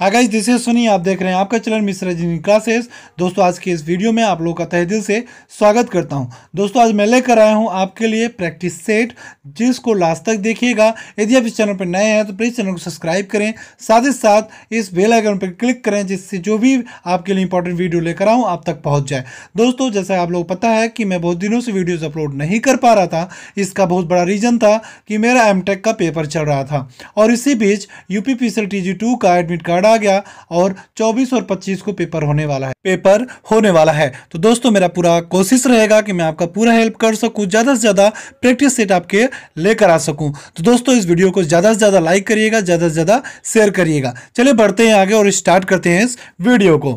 Hi guys this is सुनी आप देख रहे हैं आपका चैनल मिश्रा जी क्लासेस दोस्तों आज के इस वीडियो में आप लोगों का तहे दिल से स्वागत करता हूं दोस्तों आज मैं लेकर आया हूं आपके लिए प्रैक्टिस सेट जिसको लास्ट तक देखिएगा यदि आप इस चैनल पर नए हैं तो प्लीज़ चैनल को सब्सक्राइब करें साथ ही साथ इस बेल आइकन पर क्लिक करें जिससे जो भी आपके लिए इंपॉर्टेंट वीडियो लेकर आऊँ आप तक पहुँच जाए दोस्तों जैसा आप लोग पता है कि मैं बहुत दिनों से वीडियोज़ अपलोड नहीं कर पा रहा था इसका बहुत बड़ा रीज़न था कि मेरा एम का पेपर चल रहा था और इसी बीच यू पी का एडमिट कार्ड बढ़ा गया और चौबीस और पच्चीस को पेपर होने वाला है पेपर होने वाला है तो दोस्तों मेरा पूरा कोशिश रहेगा कि मैं आपका पूरा हेल्प कर सकूं ज़्यादा से ज़्यादा प्रैक्टिस सेट आपके लेकर आ सकूं तो दोस्तों इस वीडियो को ज़्यादा से ज़्यादा लाइक करिएगा ज़्यादा से ज़्यादा शेयर करिएगा चलिए बढ़ते हैं आगे और स्टार्ट करते हैं इस वीडियो को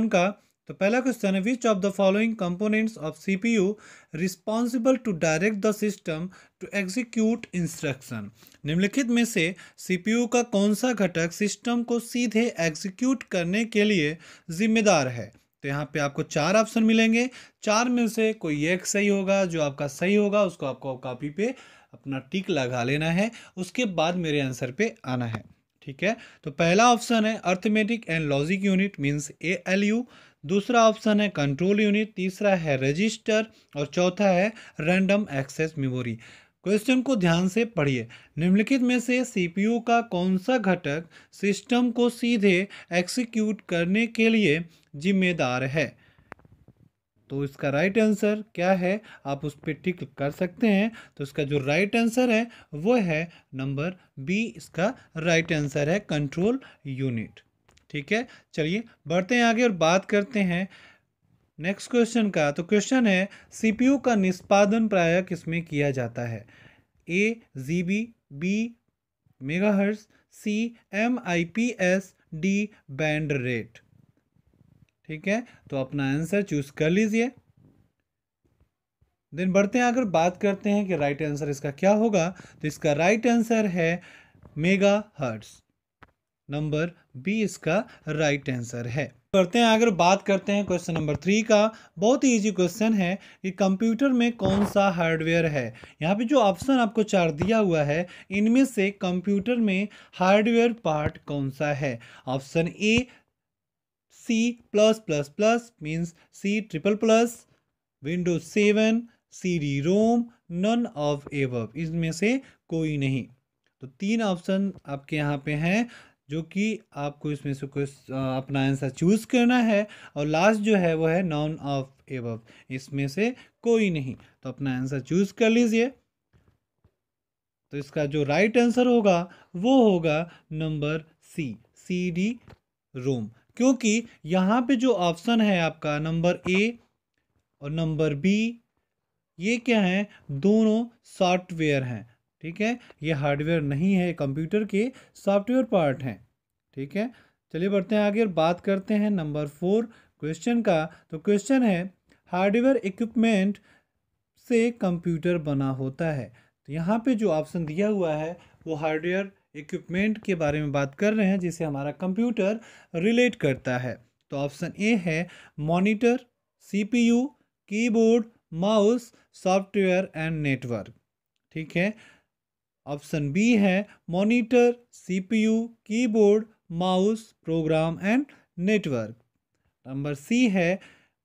उनका तो पहला क्वेश्चन है which of the following components of CPU responsible to direct the system to execute instruction निम्नलिखित में से सीपीयू का कौन सा घटक सिस्टम को सीधे एग्जीक्यूट करने के लिए जिम्मेदार है तो यहाँ पे आपको चार ऑप्शन मिलेंगे चार में से कोई एक सही होगा जो आपका सही होगा उसको आपको कॉपी पे अपना टिक लगा लेना है उसके बाद मेरे आंसर पे आना है ठीक है तो पहला ऑप्शन है arithmetic and logic unit means A L U दूसरा ऑप्शन है कंट्रोल यूनिट तीसरा है रजिस्टर और चौथा है रैंडम एक्सेस मेमोरी क्वेश्चन को ध्यान से पढ़िए निम्नलिखित में से सीपीयू का कौन सा घटक सिस्टम को सीधे एक्सिक्यूट करने के लिए जिम्मेदार है तो इसका राइट आंसर क्या है आप उस पर टिक कर सकते हैं तो इसका जो राइट आंसर है वो है नंबर बी इसका राइट आंसर है कंट्रोल यूनिट ठीक है चलिए बढ़ते हैं आगे और बात करते हैं नेक्स्ट क्वेश्चन का तो क्वेश्चन है सीपीयू का निष्पादन प्राय किसमें किया जाता है A G B B megahertz C M I P S D band rate ठीक है तो अपना आंसर चूज कर लीजिए देन बढ़ते हैं अगर बात करते हैं कि राइट आंसर इसका क्या होगा तो इसका राइट आंसर है मेगा हर्ट्स नंबर बी इसका राइट right आंसर है करते हैं अगर बात करते हैं क्वेश्चन नंबर थ्री का बहुत ही इजी क्वेश्चन है कि कंप्यूटर में कौन सा हार्डवेयर है यहाँ पे जो ऑप्शन आपको चार दिया हुआ है इनमें से कंप्यूटर में हार्डवेयर पार्ट कौन सा है option A C plus plus plus means C triple plus Windows seven C D ROM none of above इसमें से कोई नहीं तो तीन ऑप्शन आपके यहाँ पे हैं जो कि आपको इसमें से कुछ अपना आंसर चूज़ करना है और लास्ट जो है वो है नॉन ऑफ एबव इसमें से कोई नहीं तो अपना आंसर चूज़ कर लीजिए तो इसका जो राइट आंसर होगा वो होगा नंबर सी सी डी रोम क्योंकि यहाँ पे जो ऑप्शन है आपका नंबर ए और नंबर बी ये क्या है दोनों सॉफ्टवेयर हैं ठीक है ये हार्डवेयर नहीं है कंप्यूटर के सॉफ्टवेयर पार्ट हैं ठीक है चलिए बढ़ते हैं आगे और बात करते हैं नंबर फोर क्वेश्चन का तो क्वेश्चन है हार्डवेयर इक्विपमेंट से कंप्यूटर बना होता है तो यहाँ पे जो ऑप्शन दिया हुआ है वो हार्डवेयर इक्विपमेंट के बारे में बात कर रहे हैं जिसे हमारा कंप्यूटर रिलेट करता है तो ऑप्शन ए है monitor CPU keyboard mouse software and network ठीक है ऑप्शन बी है monitor CPU keyboard mouse program and network number C है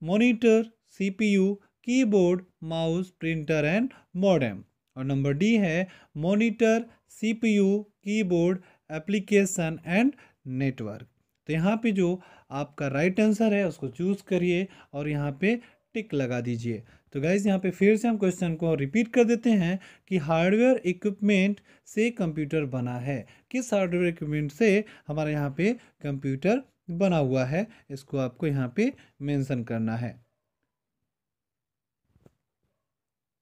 monitor CPU keyboard mouse printer and modem और नंबर डी है monitor CPU keyboard application and network तो यहाँ पे जो आपका राइट आंसर है उसको चूज़ करिए और यहाँ पे टिक लगा दीजिए तो गाइज़ यहाँ पे फिर से हम क्वेश्चन को रिपीट कर देते हैं कि हार्डवेयर इक्विपमेंट से कंप्यूटर बना है किस हार्डवेयर इक्विपमेंट से हमारे यहाँ पे कंप्यूटर बना हुआ है इसको आपको यहाँ पे मेंशन करना है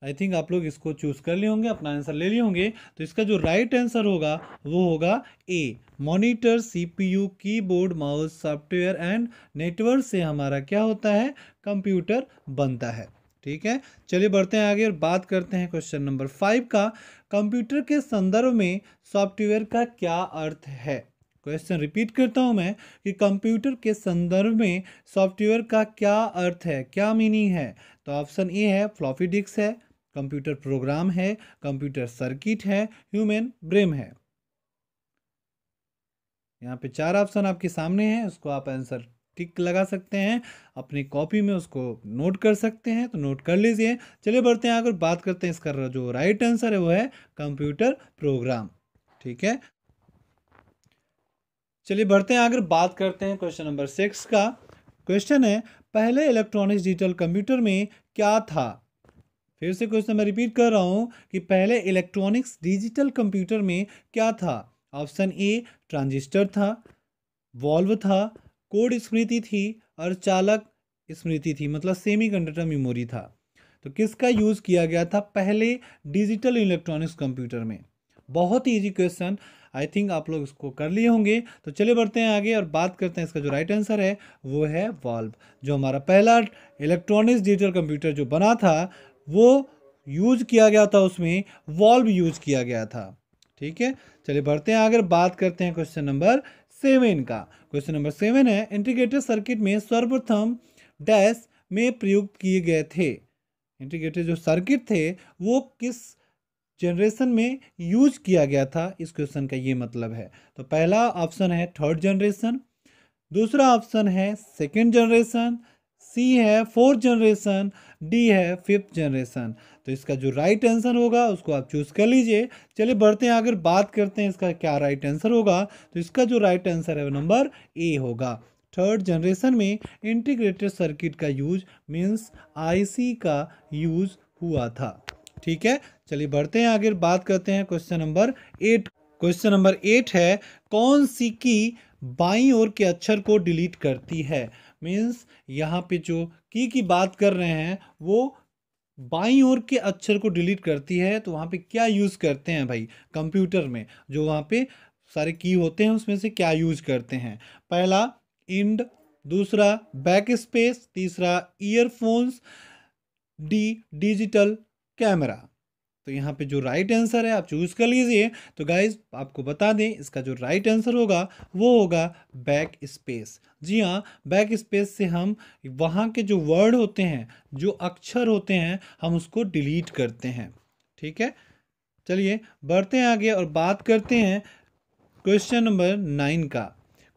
आई थिंक आप लोग इसको चूज कर लिए होंगे अपना आंसर ले लिए होंगे तो इसका जो राइट आंसर होगा वो होगा A monitor CPU keyboard mouse software and network से हमारा क्या होता है कंप्यूटर बनता है ठीक है चलिए बढ़ते हैं आगे और बात करते हैं क्वेश्चन नंबर फाइव का कंप्यूटर के संदर्भ में सॉफ्टवेयर का क्या अर्थ है क्वेश्चन रिपीट करता हूं मैं कि कंप्यूटर के संदर्भ में सॉफ्टवेयर का क्या अर्थ है क्या मीनिंग है तो ऑप्शन ए है फ्लॉपी है कंप्यूटर प्रोग्राम है कंप्यूटर सर्किट है ह्यूमन ब्रेम है यहाँ पे चार ऑप्शन आपके सामने हैं उसको आप आंसर टिक लगा सकते हैं अपनी कॉपी में उसको नोट कर सकते हैं तो नोट कर लीजिए चलिए बढ़ते हैं अगर बात करते हैं इसका जो राइट आंसर है वो है कंप्यूटर प्रोग्राम ठीक है चलिए बढ़ते हैं अगर बात करते हैं क्वेश्चन नंबर सिक्स का क्वेश्चन है पहले इलेक्ट्रॉनिक्स डिजिटल कंप्यूटर में क्या था फिर से क्वेश्चन मैं रिपीट कर रहा हूँ कि पहले इलेक्ट्रॉनिक्स डिजिटल कंप्यूटर में क्या था ऑप्शन ए ट्रांजिस्टर था वॉल्व था कोड स्मृति थी और चालक स्मृति थी मतलब सेमी कंडक्टर मेमोरी था तो किसका यूज़ किया गया था पहले डिजिटल इलेक्ट्रॉनिक्स कंप्यूटर में बहुत ही इजी क्वेश्चन आई थिंक आप लोग इसको कर लिए होंगे तो चले बढ़ते हैं आगे और बात करते हैं इसका जो राइट आंसर है वो है वाल्व जो हमारा पहला इलेक्ट्रॉनिक्स डिजिटल कंप्यूटर जो बना था वो यूज किया गया था उसमें वॉल्व यूज किया गया था ठीक है चलिए बढ़ते हैं अगर बात करते हैं क्वेश्चन नंबर सेवन का क्वेश्चन नंबर सेवन है इंटीग्रेटेड सर्किट में सर्वप्रथम डैश में प्रयुक्त किए गए थे इंटीग्रेटेड जो सर्किट थे वो किस जनरेशन में यूज किया गया था इस क्वेश्चन का ये मतलब है तो पहला ऑप्शन है थर्ड जनरेशन दूसरा ऑप्शन है सेकेंड जनरेशन सी है फोर्थ जनरेशन डी है फिफ्थ जनरेशन तो इसका जो राइट आंसर होगा उसको आप चूज़ कर लीजिए चलिए बढ़ते हैं अगर बात करते हैं इसका क्या राइट आंसर होगा तो इसका जो राइट आंसर है वो नंबर ए होगा थर्ड जनरेशन में इंटीग्रेटेड सर्किट का यूज मीन्स आईसी का यूज हुआ था ठीक है चलिए बढ़ते हैं आगे बात करते हैं question number eight question number eight है कौन सी की बाई ओर के अक्षर को डिलीट करती है मीन्स यहाँ पे जो की की बात कर रहे हैं वो बाई ओर के अक्षर को डिलीट करती है तो वहाँ पे क्या यूज़ करते हैं भाई कंप्यूटर में जो वहाँ पे सारे की होते हैं उसमें से क्या यूज करते हैं पहला इंड दूसरा बैक स्पेस तीसरा ईयरफोन्स डी डिजिटल कैमरा तो यहाँ पे जो राइट आंसर है आप चूज़ कर लीजिए तो गाइज आपको बता दें इसका जो राइट आंसर होगा वो होगा बैक स्पेस जी हाँ बैक स्पेस से हम वहाँ के जो वर्ड होते हैं जो अक्षर होते हैं हम उसको डिलीट करते हैं ठीक है चलिए बढ़ते हैं आगे और बात करते हैं क्वेश्चन नंबर नाइन का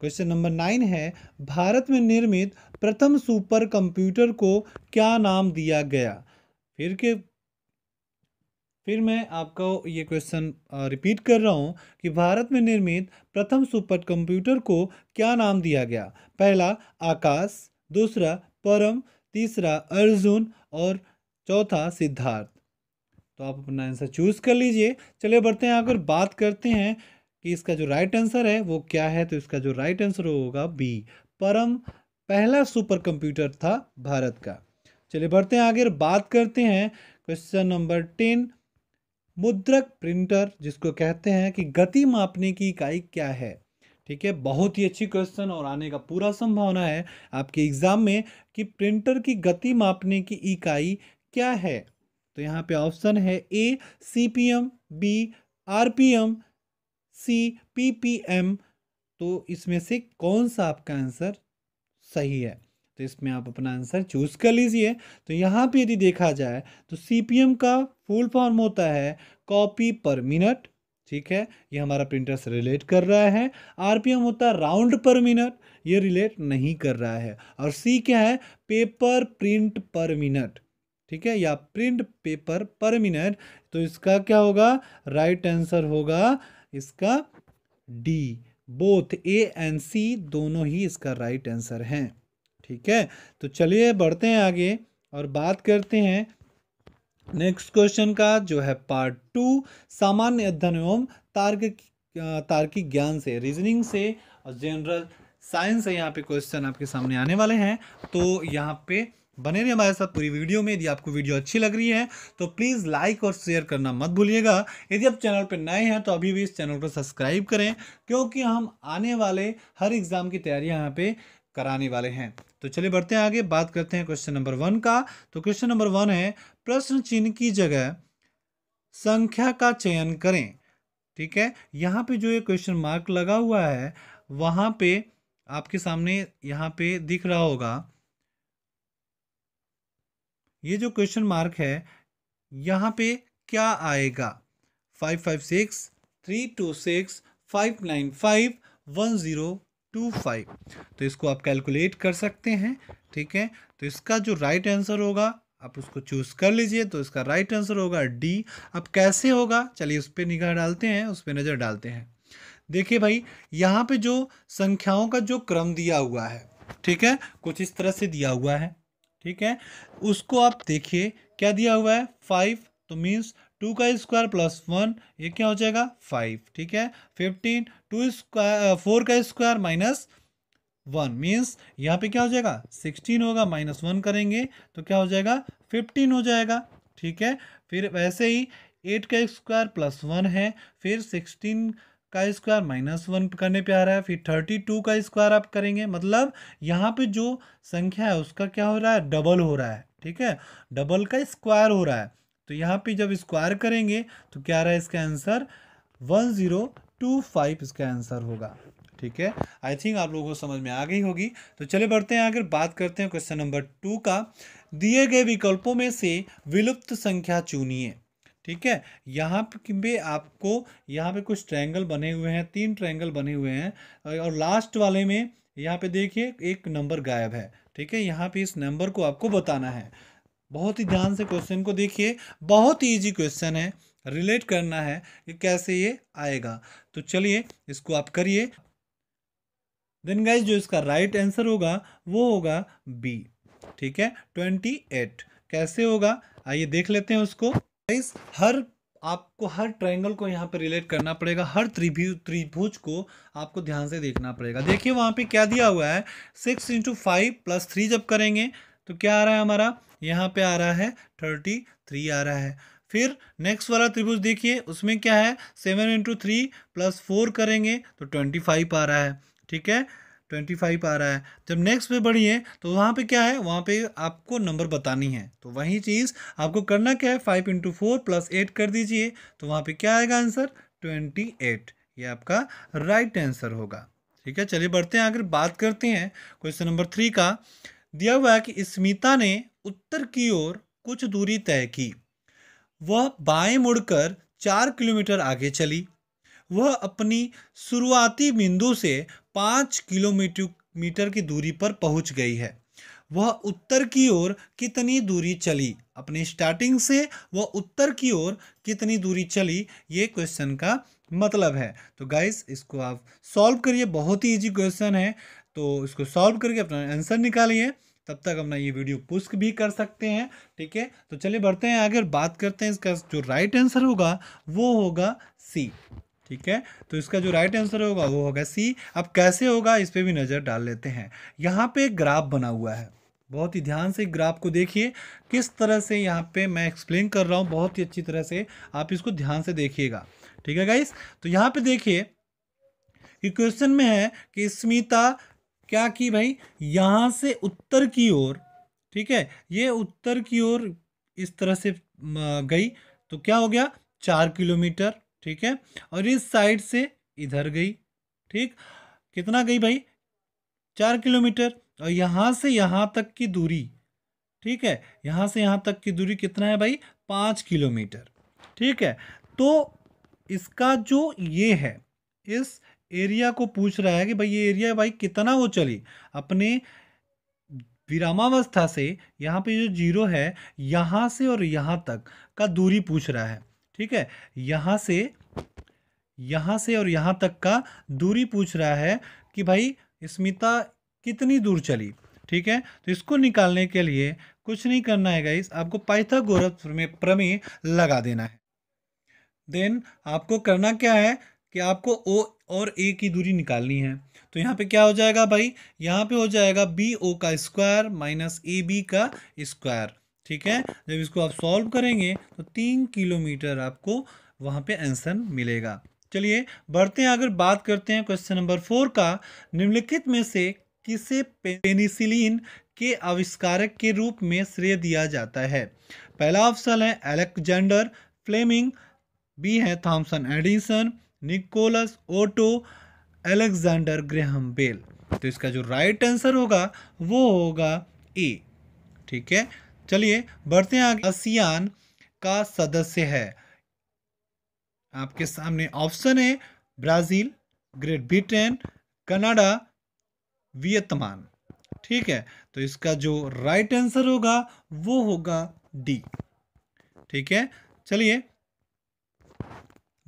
क्वेश्चन नंबर नाइन है भारत में निर्मित प्रथम सुपर कंप्यूटर को क्या नाम दिया गया फिर के फिर मैं आपको ये क्वेश्चन रिपीट कर रहा हूँ कि भारत में निर्मित प्रथम सुपर कंप्यूटर को क्या नाम दिया गया पहला आकाश दूसरा परम तीसरा अर्जुन और चौथा सिद्धार्थ तो आप अपना आंसर चूज़ कर लीजिए चलिए बढ़ते हैं अगर बात करते हैं कि इसका जो राइट आंसर है वो क्या है तो इसका जो राइट आंसर होगा बी परम पहला सुपर कंप्यूटर था भारत का चलिए बढ़ते हैं आगे बात करते हैं क्वेश्चन नंबर टेन मुद्रक प्रिंटर जिसको कहते हैं कि गति मापने की इकाई क्या है ठीक है बहुत ही अच्छी क्वेश्चन और आने का पूरा संभावना है आपके एग्ज़ाम में कि प्रिंटर की गति मापने की इकाई क्या है तो यहाँ पे ऑप्शन है A C P M B R P M C P P M तो इसमें से कौन सा आपका आंसर सही है तो इसमें आप अपना आंसर चूज़ कर लीजिए तो यहाँ पे यदि देखा जाए तो सी का फुल फॉर्म होता है कॉपी पर मिनट ठीक है ये हमारा प्रिंटर से रिलेट कर रहा है आरपीएम होता है राउंड पर मिनट ये रिलेट नहीं कर रहा है और सी क्या है पेपर प्रिंट पर मिनट ठीक है या प्रिंट पेपर पर मिनट तो इसका क्या होगा राइट आंसर होगा इसका D both A and C दोनों ही इसका राइट आंसर हैं ठीक है तो चलिए बढ़ते हैं आगे और बात करते हैं नेक्स्ट क्वेश्चन का जो है पार्ट टू सामान्य अध्ययन एवं तार्किक तार्किक ज्ञान से रीजनिंग से और जनरल साइंस से यहाँ पे क्वेश्चन आपके सामने आने वाले हैं तो यहाँ पे बने रहिए हमारे साथ पूरी वीडियो में यदि आपको वीडियो अच्छी लग रही है तो प्लीज़ लाइक और शेयर करना मत भूलिएगा यदि आप चैनल पर नए हैं तो अभी भी इस चैनल को सब्सक्राइब करें क्योंकि हम आने वाले हर एग्ज़ाम की तैयारी यहाँ पे कराने वाले हैं तो चलिए बढ़ते हैं आगे बात करते हैं क्वेश्चन नंबर वन का तो क्वेश्चन नंबर वन है प्रश्न चिन्ह की जगह संख्या का चयन करें ठीक है यहाँ पे जो ये क्वेश्चन मार्क लगा हुआ है वहाँ पे आपके सामने यहाँ पे दिख रहा होगा ये जो क्वेश्चन मार्क है यहाँ पे क्या आएगा five five six three two six five nine five one zero two five तो इसको आप कैलकुलेट कर सकते हैं ठीक है तो इसका जो राइट आंसर होगा आप उसको चूज कर लीजिए तो इसका राइट आंसर होगा डी अब कैसे होगा चलिए उस पर निगाह डालते हैं उस पर नज़र डालते हैं देखिए भाई यहाँ पे जो संख्याओं का जो क्रम दिया हुआ है ठीक है कुछ इस तरह से दिया हुआ है ठीक है उसको आप देखिए क्या दिया हुआ है फाइव तो मीन्स टू का स्क्वायर प्लस वन ये क्या हो जाएगा फाइव ठीक है फिफ्टीन टू स्क्वायर फोर का स्क्वायर माइनस वन मीन्स यहाँ पे क्या हो जाएगा सिक्सटीन होगा माइनस वन करेंगे तो क्या हो जाएगा फिफ्टीन हो जाएगा ठीक है फिर वैसे ही एट का स्क्वायर प्लस वन है फिर सिक्सटीन का स्क्वायर माइनस वन करने पे आ रहा है फिर थर्टी टू का स्क्वायर आप करेंगे मतलब यहाँ पे जो संख्या है उसका क्या हो रहा है डबल हो रहा है ठीक है डबल का स्क्वायर हो रहा है तो यहाँ पे जब स्क्वायर करेंगे तो क्या रहा है इसका answer one zero two five इसका आंसर होगा ठीक है आई थिंक आप लोगों को समझ में आ गई होगी तो चले बढ़ते हैं आगे बात करते हैं क्वेश्चन नंबर टू का दिए गए विकल्पों में से विलुप्त संख्या चुनिए ठीक है यहाँ पे आपको यहाँ पे कुछ ट्रायंगल बने हुए हैं तीन ट्रायंगल बने हुए हैं और लास्ट वाले में यहाँ पे देखिए एक नंबर गायब है ठीक है यहाँ पे इस नंबर को आपको बताना है बहुत ही ध्यान से क्वेश्चन को देखिए बहुत ही ईजी क्वेश्चन है रिलेट करना है कि कैसे ये आएगा तो चलिए इसको आप करिए देन गाइज जो इसका राइट right आंसर होगा वो होगा बी ठीक है ट्वेंटी एट कैसे होगा आइए देख लेते हैं उसको गाइज हर आपको हर ट्रायंगल को यहाँ पर रिलेट करना पड़ेगा हर त्रिभु त्रिभुज को आपको ध्यान से देखना पड़ेगा देखिए वहाँ पे क्या दिया हुआ है six into five plus three जब करेंगे तो क्या आ रहा है हमारा यहाँ पे आ रहा है थर्टी थ्री आ रहा है फिर नेक्स्ट वाला त्रिभुज देखिए उसमें क्या है seven into three plus four करेंगे तो ट्वेंटी फाइव आ रहा है ठीक है ट्वेंटी फाइव आ रहा है जब नेक्स्ट पे बढ़िए तो वहाँ पे क्या है वहाँ पे आपको नंबर बतानी है तो वही चीज़ आपको करना क्या है five into four plus eight कर दीजिए तो वहाँ पे क्या आएगा आंसर ट्वेंटी एट ये आपका राइट आंसर होगा ठीक है चलिए बढ़ते हैं अगर बात करते हैं क्वेश्चन नंबर थ्री का दिया हुआ है कि स्मिता ने उत्तर की ओर कुछ दूरी तय की वह बाएं मुड़कर चार किलोमीटर आगे चली वह अपनी शुरुआती बिंदु से पाँच किलोमीटर मीटर की दूरी पर पहुंच गई है वह उत्तर की ओर कितनी दूरी चली अपने स्टार्टिंग से वह उत्तर की ओर कितनी दूरी चली ये क्वेश्चन का मतलब है तो गाइस इसको आप सॉल्व करिए बहुत ही इजी क्वेश्चन है तो इसको सॉल्व करके अपना आंसर निकालिए तब तक अपना ये वीडियो पुष्क भी कर सकते हैं ठीक है तो चलिए बढ़ते हैं अगर बात करते हैं इसका जो राइट आंसर होगा वो होगा सी ठीक है तो इसका जो राइट आंसर होगा वो होगा सी अब कैसे होगा इस पर भी नज़र डाल लेते हैं यहाँ पे एक ग्राफ बना हुआ है बहुत ही ध्यान से ग्राफ को देखिए किस तरह से यहाँ पे मैं एक्सप्लेन कर रहा हूँ बहुत ही अच्छी तरह से आप इसको ध्यान से देखिएगा ठीक है गाइस तो यहाँ पे देखिए कि क्वेश्चन में है कि स्मिता क्या की भाई यहाँ से उत्तर की ओर ठीक है ये उत्तर की ओर इस तरह से गई तो क्या हो गया चार किलोमीटर ठीक है और इस साइड से इधर गई ठीक कितना गई भाई चार किलोमीटर और यहाँ से यहाँ तक की दूरी ठीक है यहाँ से यहाँ तक की दूरी कितना है भाई पाँच किलोमीटर ठीक है तो इसका जो ये है इस एरिया को पूछ रहा है कि भाई ये एरिया भाई कितना वो चली अपने विरामावस्था से यहाँ पे जो जीरो है यहाँ से और यहाँ तक का दूरी पूछ रहा है ठीक है यहाँ से यहाँ से और यहाँ तक का दूरी पूछ रहा है कि भाई स्मिता कितनी दूर चली ठीक है तो इसको निकालने के लिए कुछ नहीं करना है गाइस आपको पाइथागोरस में प्रमेय लगा देना है देन आपको करना क्या है कि आपको ओ और ए की दूरी निकालनी है तो यहाँ पे क्या हो जाएगा भाई यहाँ पे हो जाएगा बी ओ का स्क्वायर माइनस ए बी का स्क्वायर ठीक है जब इसको आप सॉल्व करेंगे तो तीन किलोमीटर आपको वहाँ पे आंसर मिलेगा चलिए बढ़ते हैं अगर बात करते हैं क्वेश्चन नंबर फोर का निम्नलिखित में से किसे पेनिसिलिन के आविष्कारक के रूप में श्रेय दिया जाता है पहला ऑप्शन है एलेक्जेंडर फ्लेमिंग बी है Thomson Edison Nicholas Otto Alexander Graham Bell तो इसका जो राइट आंसर होगा वो होगा ए ठीक है चलिए बढ़ते हैं आगे आसियान का सदस्य है आपके सामने ऑप्शन है Brazil Great Britain Canada Vietnam ठीक है तो इसका जो राइट आंसर होगा वो होगा डी ठीक है चलिए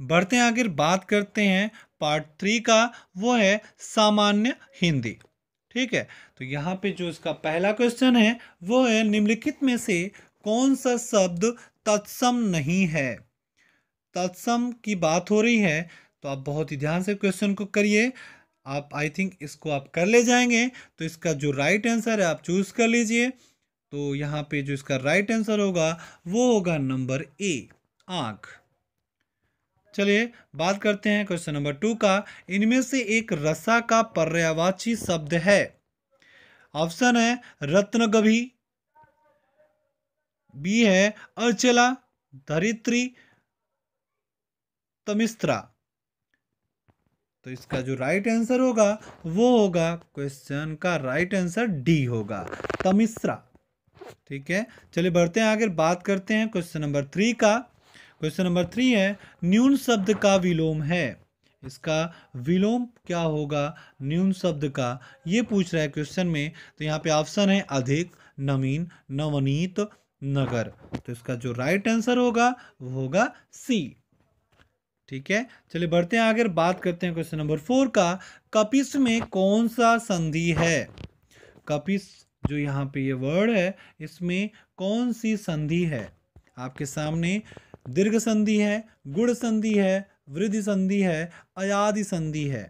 बढ़ते हैं आगे बात करते हैं पार्ट थ्री का वो है सामान्य हिंदी ठीक है तो यहाँ पे जो इसका पहला क्वेश्चन है वो है निम्नलिखित में से कौन सा शब्द तत्सम नहीं है तत्सम की बात हो रही है तो आप बहुत ही ध्यान से क्वेश्चन को करिए आप आई थिंक इसको आप कर ले जाएंगे तो इसका जो राइट आंसर है आप चूज़ कर लीजिए तो यहाँ पे जो इसका राइट आंसर होगा वो होगा नंबर ए आँख चलिए बात करते हैं क्वेश्चन नंबर टू का इनमें से एक रसा का पर्यावाची शब्द है ऑप्शन है रत्नगभी बी है अर्चला धरित्री तमिस्त्रा तो इसका जो राइट आंसर होगा वो होगा क्वेश्चन का राइट आंसर डी होगा तमिश्रा ठीक है चलिए बढ़ते हैं आगे बात करते हैं क्वेश्चन नंबर थ्री का क्वेश्चन नंबर थ्री है न्यून शब्द का विलोम है इसका विलोम क्या होगा न्यून शब्द का ये पूछ रहा है क्वेश्चन में तो यहाँ पे ऑप्शन है अधिक नवीन नवनीत नगर तो इसका जो राइट आंसर होगा वो होगा सी ठीक है चलिए बढ़ते हैं आगे बात करते हैं क्वेश्चन नंबर फोर का कपिस में कौन सा संधि है कपिस जो यहाँ पे ये वर्ड है इसमें कौन सी संधि है आपके सामने दीर्घ संधि है गुण संधि है वृद्धि संधि है अयाधि संधि है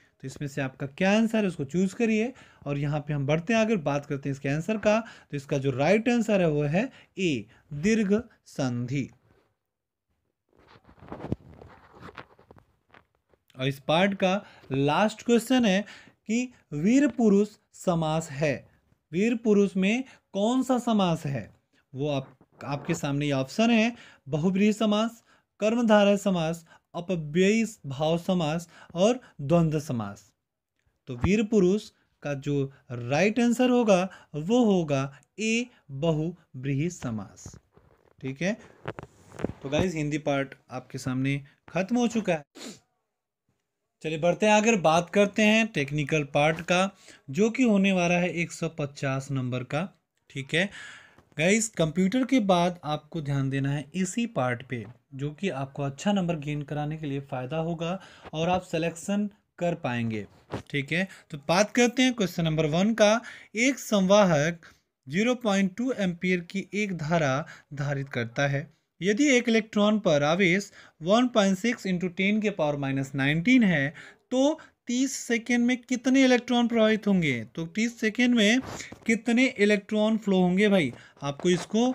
तो इसमें से आपका क्या आंसर है उसको चूज करिए और यहाँ पे हम बढ़ते हैं अगर बात करते हैं इसके आंसर का तो इसका जो राइट आंसर है वो है ए दीर्घ संधि और इस पार्ट का लास्ट क्वेश्चन है कि वीर पुरुष समास है वीर पुरुष में कौन सा समास है वो आप आपके सामने ये ऑप्शन है बहुब्री समास कर्मधारय समास अपव्ययी भाव समास और द्वंद्व समास तो वीर पुरुष का जो राइट आंसर होगा वो होगा ए बहुब्रीही समास ठीक है तो गाइज हिंदी पार्ट आपके सामने खत्म हो चुका है चलिए बढ़ते हैं अगर बात करते हैं टेक्निकल पार्ट का जो कि होने वाला है 150 नंबर का ठीक है गाइस कंप्यूटर के बाद आपको ध्यान देना है इसी पार्ट पे जो कि आपको अच्छा नंबर गेन कराने के लिए फ़ायदा होगा और आप सिलेक्शन कर पाएंगे ठीक है तो बात करते हैं क्वेश्चन नंबर वन का एक संवाहक 0.2 पॉइंट की एक धारा धारित करता है यदि एक इलेक्ट्रॉन पर आवेश 1.6 पॉइंट सिक्स इंटू टेन के पावर माइनस नाइनटीन है तो तीस सेकेंड में कितने इलेक्ट्रॉन प्रवाहित होंगे तो तीस सेकेंड में कितने इलेक्ट्रॉन फ्लो होंगे भाई आपको इसको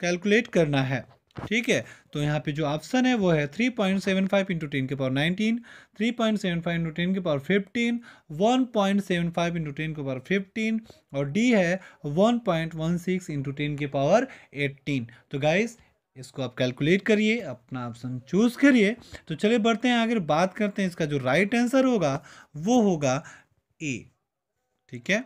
कैलकुलेट करना है ठीक है तो यहाँ पे जो ऑप्शन है वो है three point seven five into ten के power nineteen three point seven five into ten के power fifteen one point seven five into ten के पावर फिफ्टीन और डी है one point one six into ten के power eighteen तो guys इसको आप calculate करिए अपना ऑप्शन चूज़ करिए तो चलिए बढ़ते हैं आगे बात करते हैं इसका जो राइट आंसर होगा वो होगा ए ठीक है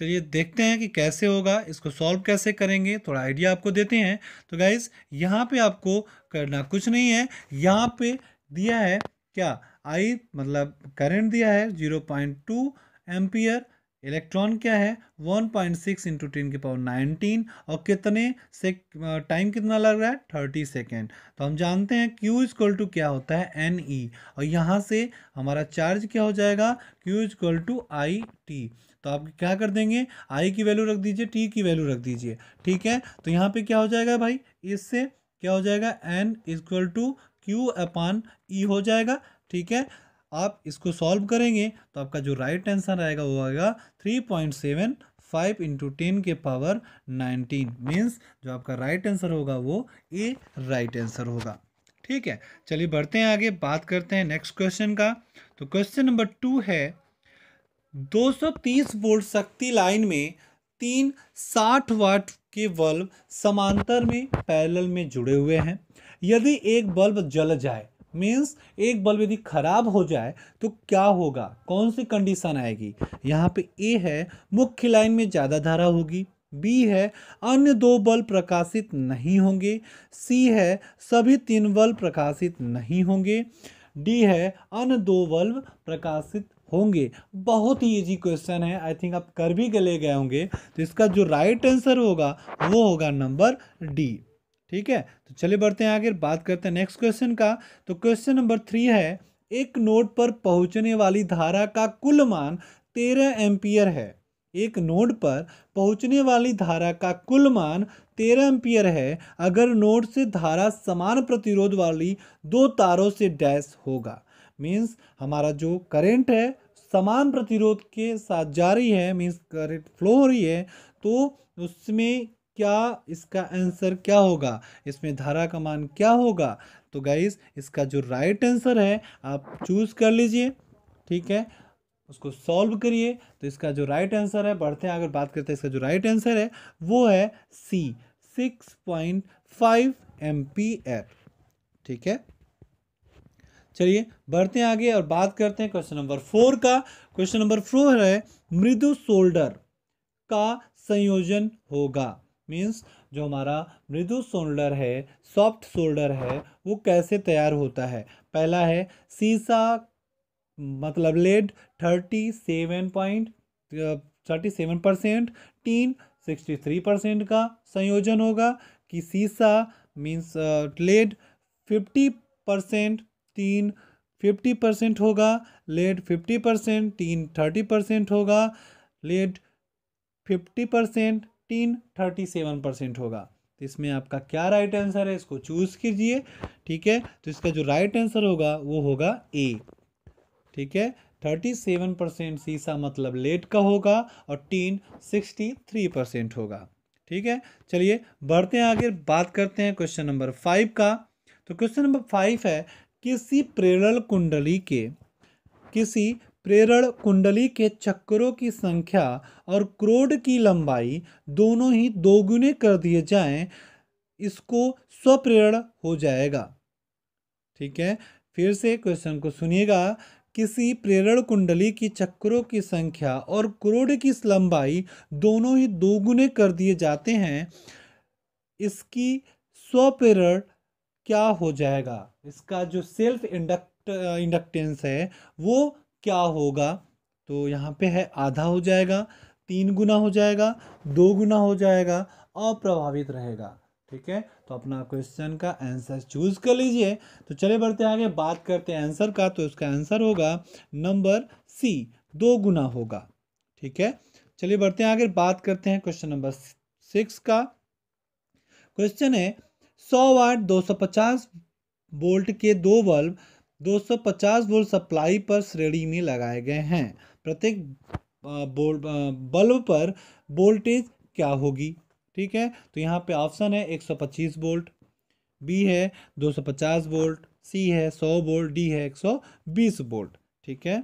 चलिए देखते हैं कि कैसे होगा इसको सॉल्व कैसे करेंगे थोड़ा आइडिया आपको देते हैं तो गाइज यहाँ पे आपको करना कुछ नहीं है यहाँ पे दिया है क्या आई मतलब करंट दिया है zero point two ampere electron क्या है 1.6 पॉइंट सिक्स इंटू टेन के पावर 19 और कितने से टाइम कितना लग रहा है 30 सेकेंड तो हम जानते हैं Q इजक्वल टू क्या होता है एन ई e. और यहाँ से हमारा चार्ज क्या हो जाएगा Q is equal to I T तो आप क्या कर देंगे आई की वैल्यू रख दीजिए टी की वैल्यू रख दीजिए ठीक है तो यहाँ पे क्या हो जाएगा भाई इससे क्या हो जाएगा N is equal to Q upon E हो जाएगा ठीक है आप इसको सॉल्व करेंगे तो आपका जो राइट आंसर आएगा वो आएगा three point seven five into ten के पावर नाइनटीन मीन्स जो आपका राइट आंसर होगा वो ए राइट आंसर होगा ठीक है चलिए बढ़ते हैं आगे बात करते हैं नेक्स्ट क्वेश्चन का तो क्वेश्चन नंबर टू है 230 वोल्ट शक्ति लाइन में तीन 60 वाट के बल्ब समांतर में पैरेलल में जुड़े हुए हैं यदि एक बल्ब जल जाए मीन्स एक बल्ब यदि खराब हो जाए तो क्या होगा कौन सी कंडीशन आएगी यहाँ पे ए है मुख्य लाइन में ज़्यादा धारा होगी बी है अन्य दो बल्ब प्रकाशित नहीं होंगे सी है सभी तीन बल्ब प्रकाशित नहीं होंगे डी है अन्य दो बल्ब प्रकाशित होंगे बहुत ही इजी क्वेश्चन है आई थिंक आप कर भी गले गए होंगे तो इसका जो राइट आंसर होगा वो होगा नंबर डी ठीक है तो चले बढ़ते हैं आगे बात करते हैं नेक्स्ट क्वेश्चन का तो क्वेश्चन नंबर थ्री है एक नोड पर पहुंचने वाली धारा का कुल मान तेरह एम्पियर है एक नोड पर पहुंचने वाली धारा का कुल मान तेरह एम्पियर है अगर नोड से धारा समान प्रतिरोध वाली दो तारों से डैश होगा मीन्स हमारा जो करेंट है समान प्रतिरोध के साथ जा रही है मीन्स करेंट फ्लो हो रही है तो उसमें क्या इसका आंसर क्या होगा इसमें धारा का मान क्या होगा तो गाइज इसका जो राइट आंसर है आप चूज़ कर लीजिए ठीक है उसको सॉल्व करिए तो इसका जो राइट आंसर है बढ़ते हैं अगर बात करते हैं इसका जो राइट आंसर है वो है C six point five M P F ठीक है चलिए बढ़ते हैं आगे और बात करते हैं क्वेश्चन नंबर फोर का क्वेश्चन नंबर फोर है मृदु शोल्डर का संयोजन होगा मीन्स जो हमारा मृदु शोल्डर है सॉफ्ट शोल्डर है वो कैसे तैयार होता है पहला है सीसा मतलब lead thirty seven point thirty seven percent tin sixty three percent का संयोजन होगा कि सीसा means lead fifty percent tin fifty percent होगा lead fifty percent tin thirty percent होगा lead fifty percent fifteen thirty seven percent होगा तो इसमें आपका क्या राइट आंसर है इसको चूज कीजिए ठीक है तो इसका जो राइट आंसर होगा वो होगा ए ठीक है थर्टी सेवन परसेंट सीसा मतलब लेट का होगा और टीन सिक्सटी थ्री परसेंट होगा ठीक है चलिए बढ़ते हैं आगे बात करते हैं क्वेश्चन नंबर फाइव का तो क्वेश्चन नंबर फाइव है किसी प्रेरल कुंडली के किसी प्रेरण कुंडली के चक्करों की संख्या और क्रोड की लंबाई दोनों ही दोगुने कर दिए जाएं इसको स्वप्रेरण हो जाएगा ठीक है फिर से क्वेश्चन को सुनिएगा किसी प्रेरण कुंडली की चक्करों की संख्या और क्रोड की लंबाई दोनों ही दोगुने कर दिए जाते हैं इसकी स्वप्रेरण क्या हो जाएगा इसका जो सेल्फ इंडक्ट इंडक्टेंस है वो क्या होगा तो यहाँ पे है आधा हो जाएगा तीन गुना हो जाएगा दो गुना हो जाएगा अप्रभावित रहेगा ठीक है तो अपना क्वेश्चन का आंसर चूज कर लीजिए तो चले बढ़ते आगे बात करते हैं आंसर का तो इसका आंसर होगा नंबर सी दो गुना होगा ठीक है चलिए बढ़ते हैं आगे बात करते हैं क्वेश्चन नंबर सिक्स का क्वेश्चन है सौ वाट दो सौ पचास वोल्ट के दो बल्ब 250 वोल्ट सप्लाई पर श्रेणी में लगाए गए हैं प्रत्येक बल्ब पर वोल्टेज क्या होगी ठीक है तो यहाँ पे ऑप्शन है 125 वोल्ट बी है 250 वोल्ट सी है 100 वोल्ट डी है 120 वोल्ट ठीक है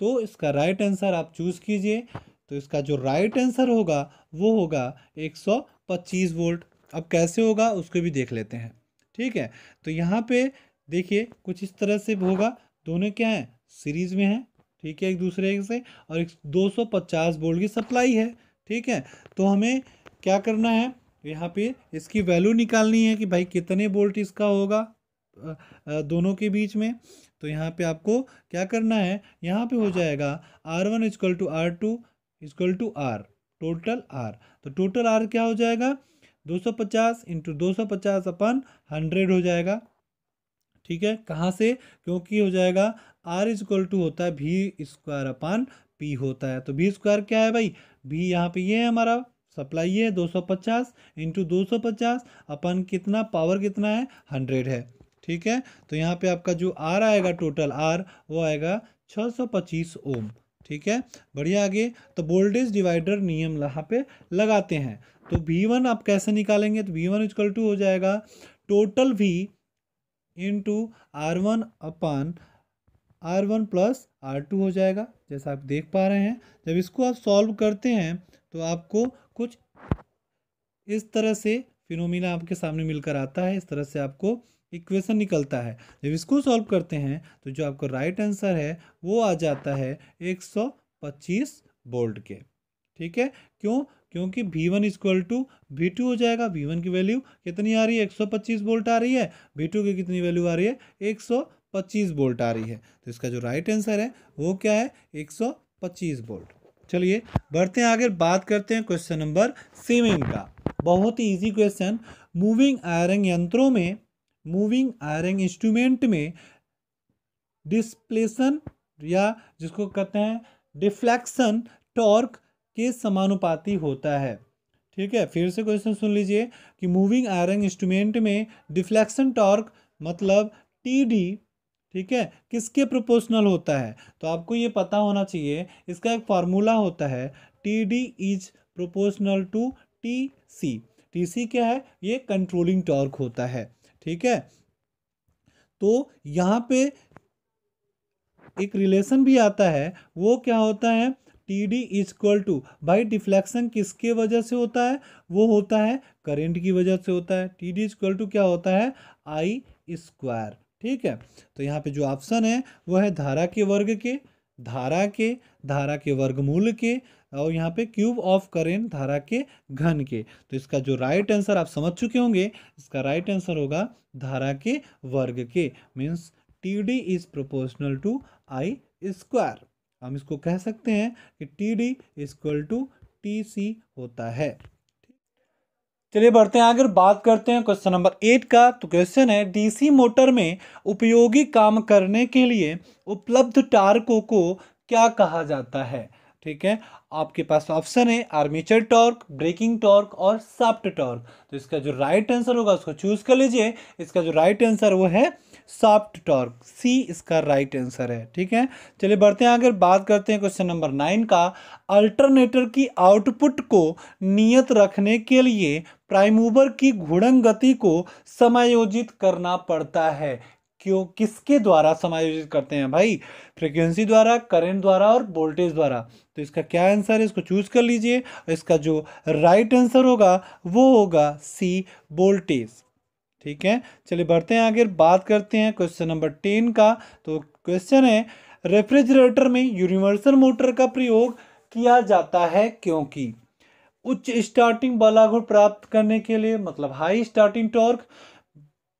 तो इसका राइट आंसर आप चूज़ कीजिए तो इसका जो राइट आंसर होगा वो होगा 125 वोल्ट अब कैसे होगा उसको भी देख लेते हैं ठीक है तो यहाँ पे देखिए कुछ इस तरह से होगा दोनों क्या हैं सीरीज में हैं ठीक है एक दूसरे से और एक 250 वोल्ट की सप्लाई है ठीक है तो हमें क्या करना है यहाँ पे इसकी वैल्यू निकालनी है कि भाई कितने वोल्ट इसका होगा दोनों के बीच में तो यहाँ पे आपको क्या करना है यहाँ पे हो जाएगा R one is equal to R two is equal to R total R तो टोटल आर क्या हो जाएगा 250 सौ पचास इंटू दो सौ पचास अपन हंड्रेड हो जाएगा ठीक है कहाँ से क्योंकि हो जाएगा आर इज इक्वल टू होता है भी स्क्वायर अपान पी होता है तो भी स्क्वायर क्या है भाई भी यहाँ पे ये है हमारा सप्लाई ये है पचास इंटू दो सौ पचास अपन कितना पावर कितना है हंड्रेड है ठीक है तो यहाँ पे आपका जो आर आएगा टोटल आर वो आएगा छः सौ पच्चीस ओम ठीक है बढ़िया आगे तो वोल्टेज डिवाइडर नियम यहाँ पे लगाते हैं तो वी वन आप कैसे निकालेंगे तो वी वन इजकल टू हो जाएगा total V into R one upon R one plus R two हो जाएगा जैसा आप देख पा रहे हैं जब इसको आप सॉल्व करते हैं तो आपको कुछ इस तरह से फिनोमिना आपके सामने मिलकर आता है इस तरह से आपको इक्वेशन निकलता है जब इसको सॉल्व करते हैं तो जो आपका राइट आंसर है वो आ जाता है एक सौ पच्चीस वोल्ट के ठीक है क्यों क्योंकि V one equal to V two हो जाएगा वी वन की वैल्यू कितनी आ रही है एक सौ पच्चीस वोल्ट आ रही है वी टू की कितनी वैल्यू आ रही है एक सौ पच्चीस वोल्ट आ रही है तो इसका जो राइट आंसर है वो क्या है एक सौ पच्चीस वोल्ट चलिए बढ़ते हैं आगे बात करते हैं क्वेश्चन नंबर सेवन का बहुत ही ईजी क्वेश्चन मूविंग आयरिंग यंत्रों में मूविंग आयरिंग इंस्ट्रूमेंट में डिस्प्लेसन या जिसको कहते हैं डिफ्लेक्शन टॉर्क के समानुपाती होता है ठीक है फिर से क्वेश्चन सुन लीजिए कि मूविंग आयरन इंस्ट्रूमेंट में डिफ्लेक्शन टॉर्क मतलब टी डी ठीक है किसके प्रोपोर्शनल होता है तो आपको ये पता होना चाहिए इसका एक फार्मूला होता है T D is proportional to T C T C क्या है ये कंट्रोलिंग टॉर्क होता है ठीक है तो यहाँ पे एक रिलेशन भी आता है वो क्या होता है टी डी इक्वल टू भाई डिफ्लेक्शन किसके वजह से होता है वो होता है करेंट की वजह से होता है टी डी इक्वल टू क्या होता है आई स्क्वायर ठीक है तो यहाँ पे जो ऑप्शन है वो है धारा के वर्ग के धारा के धारा के वर्गमूल के और यहाँ पे क्यूब ऑफ करेंट धारा के घन के तो इसका जो राइट आंसर आप समझ चुके होंगे इसका राइट आंसर होगा धारा के वर्ग के means T D is proportional to I square हम इसको कह सकते हैं कि T D is equal to T C होता है चलिए बढ़ते हैं अगर बात करते हैं क्वेश्चन नंबर एट का तो क्वेश्चन है डीसी मोटर में उपयोगी काम करने के लिए उपलब्ध टार्कों को क्या कहा जाता है ठीक है आपके पास ऑप्शन है आर्मीचर टॉर्क ब्रेकिंग टॉर्क और साफ्ट टॉर्क तो इसका जो राइट आंसर होगा उसको चूज कर लीजिए इसका जो राइट आंसर वो है साफ्ट टॉर्क सी इसका राइट आंसर है ठीक है चलिए बढ़ते हैं अगर बात करते हैं क्वेश्चन नंबर नाइन का अल्टरनेटर की आउटपुट को नियत रखने के लिए प्राइमूवर की घुड़न गति को समायोजित करना पड़ता है क्यों किसके द्वारा समायोजित करते हैं भाई फ्रिक्वेंसी द्वारा करंट द्वारा और वोल्टेज द्वारा तो इसका क्या आंसर है इसको चूज कर लीजिए इसका जो राइट आंसर होगा वो होगा सी वोल्टेज ठीक है चलिए बढ़ते हैं आगे बात करते हैं क्वेश्चन नंबर टेन का तो क्वेश्चन है रेफ्रिजरेटर में यूनिवर्सल मोटर का प्रयोग किया जाता है क्योंकि उच्च स्टार्टिंग बलाघुर प्राप्त करने के लिए मतलब हाई स्टार्टिंग टॉर्क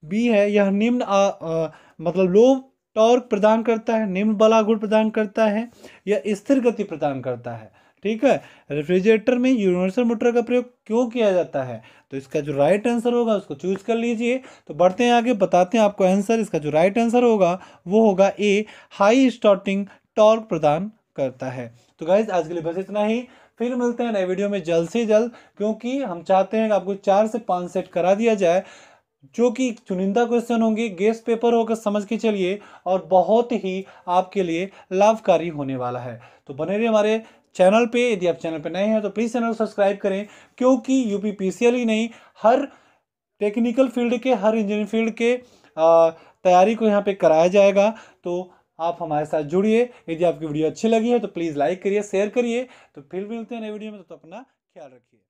बी है यह निम्न आ, आ, मतलब लो टॉर्क प्रदान करता है निम्न बला गुण प्रदान करता है या स्थिर गति प्रदान करता है ठीक है रेफ्रिजरेटर में यूनिवर्सल मोटर का प्रयोग क्यों किया जाता है तो इसका जो राइट आंसर होगा उसको चूज कर लीजिए तो बढ़ते हैं आगे बताते हैं आपको आंसर इसका जो राइट आंसर होगा वो होगा ए हाई स्टार्टिंग टॉर्क प्रदान करता है तो गाइज आज के लिए बस इतना ही फिर मिलते हैं नए वीडियो में जल्द से जल्द क्योंकि हम चाहते हैं कि आपको चार से पाँच सेट करा दिया जाए जो कि चुनिंदा क्वेश्चन होंगे गेस्ट पेपर होकर समझ के चलिए और बहुत ही आपके लिए लाभकारी होने वाला है तो बने रहिए हमारे चैनल पे यदि आप चैनल पे नए हैं तो प्लीज़ चैनल सब्सक्राइब करें क्योंकि यूपी पी ही नहीं हर टेक्निकल फील्ड के हर इंजीनियरिंग फील्ड के तैयारी को यहाँ पे कराया जाएगा तो आप हमारे साथ जुड़िए यदि आपकी वीडियो अच्छी लगी है तो प्लीज़ लाइक करिए शेयर करिए तो फिर मिलते हैं नए वीडियो में तो, तो अपना ख्याल रखिए